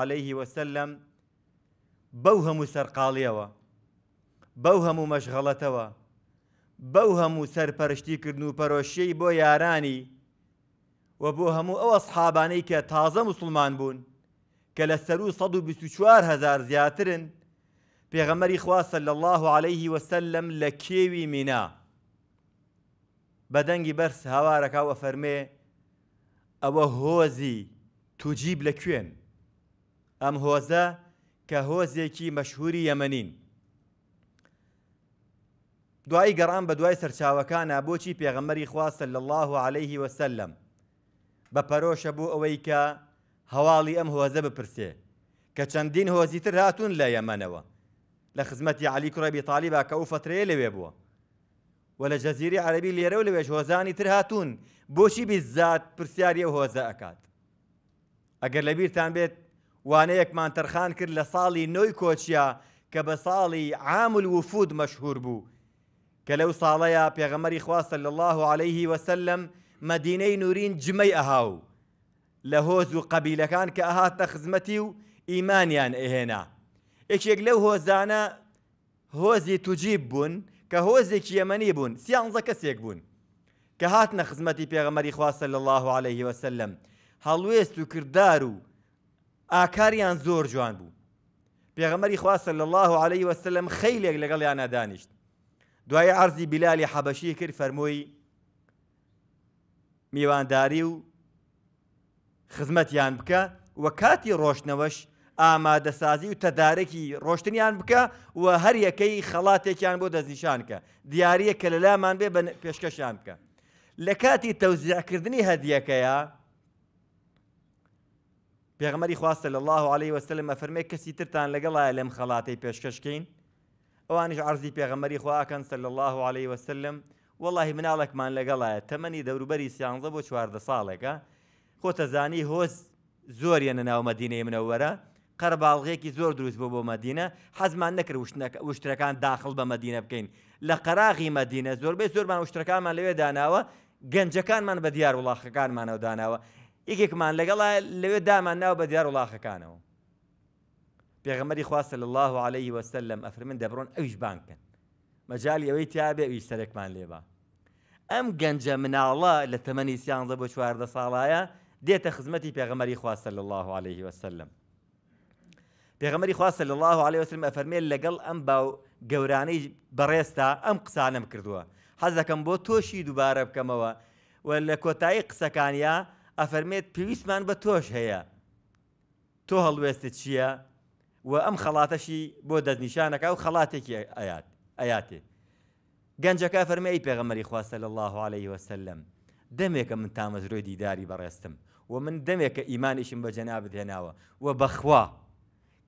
عليه وسلم بەو هەموو سەرقاڵیەوە بەو هەموو مەشغەڵەتەوە بەو هەموو سەرپەرشتیکردن و پەرۆشیەی بۆ یارانی و بۆ هەموو ئەوە سحابانەی کە تازە مسلمان بوون کە لە سەر و 124 هزار زیاترن پێغەمەری خواسە لە الله عليه وسلم لە کێوی مینا بەدەنگی بەرز هاوارەکە وە فەرمێ ئەوە هۆزی توجیب لە کوێن ئەم هۆزە کە هۆزێکی مەشهوری یەمەنین. دوایی گەڕان بە دوای سەرچاوەکانە بۆچی پێغەمەری خواستە لە الله عليه وسلم بە پەرۆشە بوو ئەوەی کە هەواڵی ئەم هۆزە بپرسێ کە چەندین هۆزیتر هاتوون لە یەمەنەوە لە خزمەتی علی کوڕبی تاالبا کە ئەو فترەیە لەوێ بووە و لە جەزیری عەربی لێرە و لەوێش هۆزانی تر هاتوون بۆچی بیزات پرسیاری ئەو هۆزە ئەکات ئەگەر لەبییرتان بێت وانەیەکمان تەرخان کرد لە ساڵی نۆی کۆچیا کە بە ساڵی عامل وفود مەشهور بوو کە لەو ساڵەیە پێغەمەری خواستە لە الله عليهەیهی وسلم مەدینەی نورین جمەی ئەهاو لە هۆز و قەبیلەکان کە ئەهاتە خزمەتی و ئیمانیان ئەهێنا یەکێک لەو هۆزانە هۆزی توجیب بوون کە هۆزێکی یەمەنی بوون سیانزە کەسێک بوون کە هاتنە خزمەتی پێغەمەری خواستە لە الله عليهەیهی وسلم هەڵوێست و کردار و ئاکاریان زۆر جوان بوو پێغەمەری خواستە لە الله عليه وسلم خەیلێک لەگەڵ یانە دانیشت دوای عرضی بیلالی حەبەشی کرد فەرمۆی میوانداری و خزمەتیان بکە وە کاتی ڕۆشتنەوەش ئامادەسازی و تەدارێکی ڕۆشتنیان بکە و هەر یەکەی خەڵاتێکیان بۆ دەزیشان کە دیارەیە کە لەلامان بێ پێشکەشان بکە لە کاتی تەوزیعکردنی هەدیەکەیە پێغمەری خواستە لە الله عليه وسلم مەفرمێ کەسی ترتان لەگەڵایە لەم خەڵاتەی پێشکەشکەین ئەوانش عرضی پێغەمەری خواکەن سە لە الله عليه وسلم واللهی مناڵێکمان لەگەڵایە تەمەنی دەوروبەری سیانزە بۆ چواردە ساڵێکە خۆتەزانی هۆز زۆریانە ناو مەدینەی منەوەرە قەرباڵغێکی زۆر دروست بۆ بۆ مەدینە حەزمان نەکرد وشتەکان داخل بە مەدینە بکەین لە قەراغی مەدینە زۆربەی زۆرمان وشتەکانمان لەوێ داناوە گەنجەکانمان بە دیار وڵاخەکانمانەوە داناوە یەکێکمان لەگەڵا لەوێ دامان ناو بە دیار وڵاخەکانەوە پێغەمەری خواستە لە الله عليه وەسل لەم ئەفر من دەبڕۆن ئەویش بانکن مەجای ئەوەی تیاابێ ویستەرێکمان لێبا ئەم گەنجە مناڵە لە تەمەنی سیانزە بۆ چواردە ساڵایە دێتە خزمەتی پێغەمەری خواستە لە الله عليه وسلم پێغەمەری خواستە لە الله عليه وسلم ئەفەرمێ لەگەڵ ئەم باو گەورانەی بەڕێستا ئەم قسانم کردووە حەزەکەم بۆ تۆشی دووبارە بکەمەوە لە کۆتایی قسەکانیا ئەفەرمێت پێویستمان بە تۆش هەیە تۆ هەڵوێستە چییە و ئەم خەڵاتەشی بۆ دەستنیشانەکە و خەڵاتێکی ئەات ئەیاتێ گەنجەکە فەرمی ئەی پێغەمەری خواستە لە الله عليه وسلم دەمێکە من تامەزرۆی دیداری بەڕێستم و من دەمێکە ئیمانیشم بە جەنابت هێناوە و بەخوا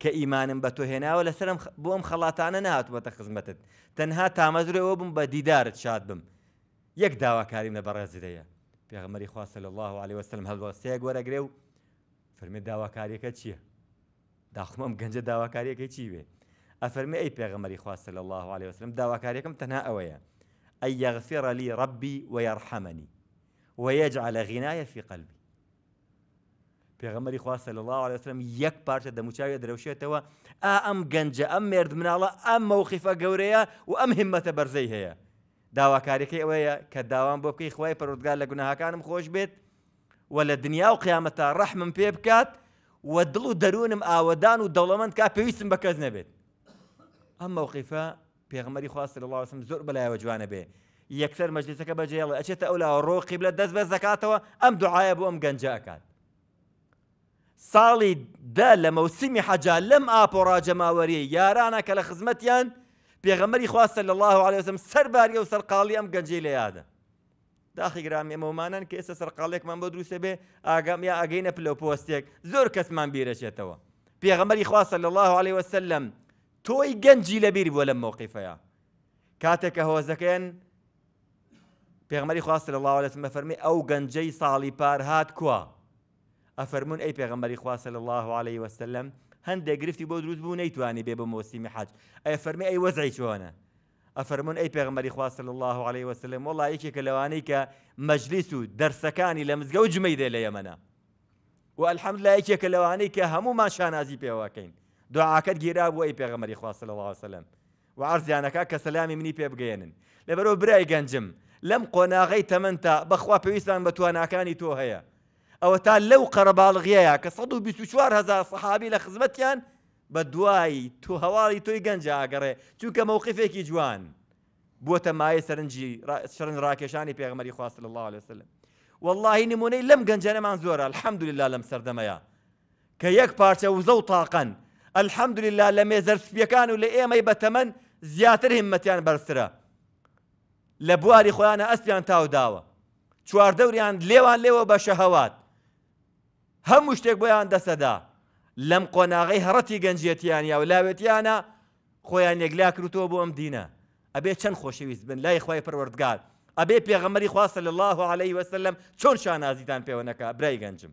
کە ئیمانم بە تۆ هێناوە لەسرم بۆ ئەم خەڵاتانە نهاتوەتە خزمەتت تەنها تامەزرەوە بم بە دیدارت شاد بم یەک داواکاریم لە بەڕێزدەیە پێغمەری خواسە لە الله عليه وسلم هەڵوەستەیە گۆرەگرێ و فەرمێ داواکاریەکە چییە؟ داخمەم گەنجە داواکاریەکەی چی بێ؟ ئەفەرمێ ئەی پێغمەری خواسە لە الله عليه وسلم داواکاریەکەم تەنها ئەوەیە ئەی یغفێڕە لی ڕبی وەیەڕحەمەنی وەیەجعلە غینایە فی قەلبی پێغەمەری خواستە لە الله عليهسلم یەک پارچە دەموچاوی درەوشێتەوە ئا ئەم گەنجە ئەم مێرد مناڵە ئەم مەوخیفە گەورەیە و ئەم همەتە بەرزەی هەیە داواکاریەکەی ئەوەیە کە داوام بۆ بکەی خی پەرودگار لە گوناهاکانم خۆش بێت و لە دنیا و قیامەتە ڕەحمم پێ بکات و دڵ و دەروونم ئاوەدان و دەوڵەمەند کا پێویستم بە کەس نەبێت ئەم مەوقیفە پێغمەری خواست لە لاوەسم زۆر بەلایەوە جوانە بێ یەکسەر مەجلسەکە بەجێڵ ئەچێتە ئەو لاوە ڕۆقی لە دەست بە زکاتەوە ئەم دوعاە بۆ ئەم گەنجەکات ساڵی دە لە مەوسمی حەجا لەم ئاپۆڕاجەماوەری یارانە کە لە خزمەتیان پێغەمەری خواستە لە الله وسلم عليهوسم سەرباری و سەرقاڵی ئەم گەنجی لە یادە داخی گرامی ئەمەمانان کە ئێستا سەرقالێکمان بۆ دروستە بێ ئاگام یا ئەگەینە زور پۆستێک من کەسمان بیرەچێتەوە پێغەمەری خواستە لە الله عليه وسلم تۆی گەنجی لەبیری بۆ موقف مووقیفەیە کاتێک هو هۆزەکەن پێغمەری خواست لە الله وسلم فەرمی او گەنجەی ساڵی پار هات کووە افرمون ئەی پێغمبەری خواست لە الله عليه وسلم هەندێک گرفتی بۆ دروست بوو نەیتوانانی بێ بە مۆسیمی حەج ئەی فەرمی ئەی وەزای چۆنە ئەفەرمون ئەی پێغمەری خواستل الله عليه وسلم وڵ یەکێکە لەوانەی کە مەجلیس و دەرسەکانی لە مزگە و جمەی دێ لە یەمەە و ئەلحەمد لا یەکێکە لەوانەی کە هەمومان شانازی پێواکەین دوعاکەت گیرا بوو ئەی پێغمەری خواستل الله وسلم و عرزیانەکە کە سەلامی منی پێ بگەێنن لەبەرەوە برای گەنجم لەم قۆناغی تەمەنتا بەخوا پێویستان بە تواناکانی تۆ هەیە ئەوە تا لەو قەرەباڵغیەیە کە 1240هزار سەحابی لە خزمەتیان بە دوایی تو هەواڵی تۆی گەنج ئاگەڕێ چونکە مەوقفێکی جوان بووە مایە سەرنجی شرن ڕاکێشانی پێغمەری خواست لە الله لەسلم واللهی نمونەی لەم گەنجەنەمان زۆرە الحەمدللا لەم سەردەمەیە کە یەک پارچە وزە و تاقەن الحەمدللا لە مێزەرسپیەکان و لە ئێمەی بەتەمەن زیاتر هیمەتیان بەرسرە لە بواری خۆیانە ئەستیان تاو داوە چواردەوریان لێوان لێوە بە شەهەوات هەموو شتێک بۆیان دەسەدا لەم قۆناغی هەڕەتی گەنجەتیانیا و لاوێتیانە خۆیان یەکلا کروتەوە بۆ ئەم دینە ئەبێ چەند خۆشەویست بن لای خخوای پروەردگار ئەبێ پێغەمەری خواستە لە الله عليه وسلم چۆن شانازیتان پێوە نەکە برای گەنجم.